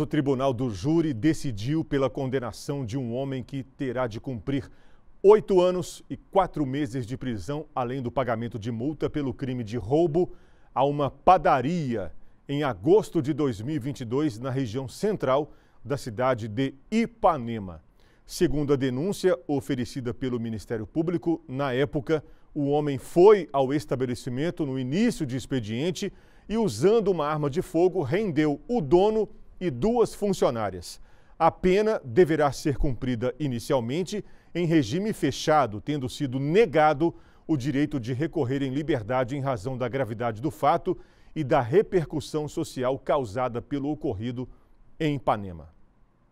O tribunal do júri decidiu pela condenação de um homem que terá de cumprir oito anos e quatro meses de prisão, além do pagamento de multa pelo crime de roubo a uma padaria em agosto de 2022 na região central da cidade de Ipanema. Segundo a denúncia oferecida pelo Ministério Público, na época, o homem foi ao estabelecimento no início de expediente e, usando uma arma de fogo, rendeu o dono e duas funcionárias. A pena deverá ser cumprida inicialmente em regime fechado, tendo sido negado o direito de recorrer em liberdade em razão da gravidade do fato e da repercussão social causada pelo ocorrido em Ipanema.